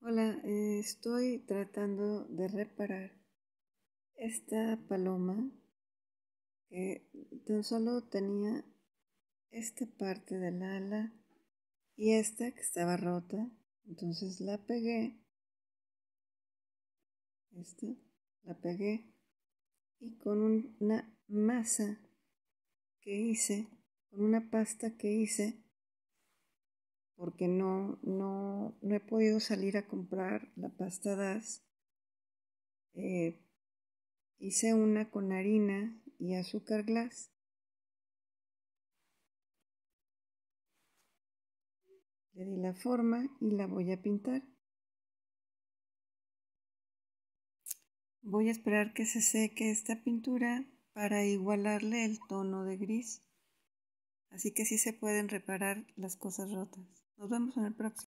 Hola, eh, estoy tratando de reparar esta paloma que tan solo tenía esta parte del ala y esta que estaba rota. Entonces la pegué. Esta la pegué y con una masa que hice, con una pasta que hice, porque no, he podido salir a comprar la pasta DAS. Eh, hice una con harina y azúcar glass. Le di la forma y la voy a pintar. Voy a esperar que se seque esta pintura para igualarle el tono de gris. Así que sí se pueden reparar las cosas rotas. Nos vemos en el próximo.